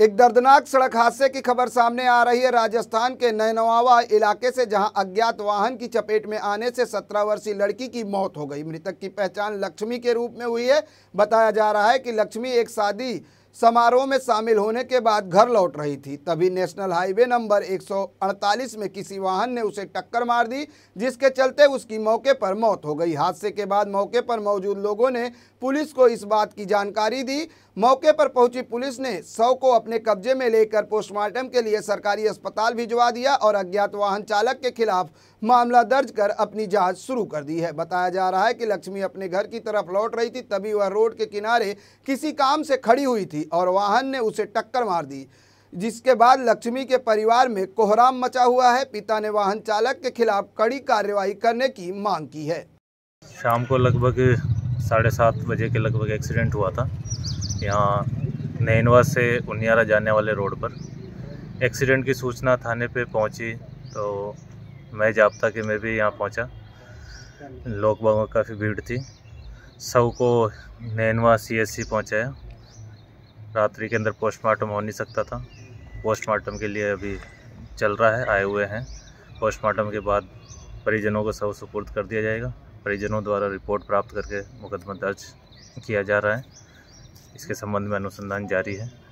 एक दर्दनाक सड़क हादसे की खबर सामने आ रही है राजस्थान के नैनवावा इलाके से जहां अज्ञात वाहन की चपेट में आने से 17 वर्षीय लड़की की मौत हो गई मृतक की पहचान लक्ष्मी के रूप में हुई है बताया जा रहा है कि लक्ष्मी एक शादी समारोह में शामिल होने के बाद घर लौट रही थी तभी नेशनल हाईवे नंबर 148 में किसी वाहन ने उसे टक्कर मार दी जिसके चलते उसकी मौके पर मौत हो गई हादसे के बाद मौके पर मौजूद लोगों ने पुलिस को इस बात की जानकारी दी मौके पर पहुंची पुलिस ने शव को अपने कब्जे में लेकर पोस्टमार्टम के लिए सरकारी अस्पताल भिजवा दिया और अज्ञात वाहन चालक के खिलाफ मामला दर्ज कर अपनी जांच शुरू कर दी है बताया जा रहा है कि लक्ष्मी अपने घर की तरफ लौट रही थी तभी वह रोड के किनारे किसी काम से खड़ी हुई थी और वाहन ने उसे टक्कर मार दी जिसके बाद लक्ष्मी के परिवार में कोहराम मचा हुआ है पिता ने वाहन चालक के खिलाफ कड़ी कार्रवाई करने की मांग की है शाम को लगभग साढ़े सात बजे के लगभग एक्सीडेंट हुआ था यहाँ नैनवा से उनियारा जाने वाले रोड पर एक्सीडेंट की सूचना थाने पे पहुँची तो मैं जाप्ता के मैं भी यहाँ पहुँचा लोग बहुत में काफ़ी भीड़ थी सब को नैनवा सी एस सी पहुँचाया रात्रि के अंदर पोस्टमार्टम हो नहीं सकता था पोस्टमार्टम के लिए अभी चल रहा है आए हुए हैं पोस्टमार्टम के बाद परिजनों को सब सुपुर्द कर दिया जाएगा परिजनों द्वारा रिपोर्ट प्राप्त करके मुकदमा दर्ज किया जा रहा है इसके संबंध में अनुसंधान जारी है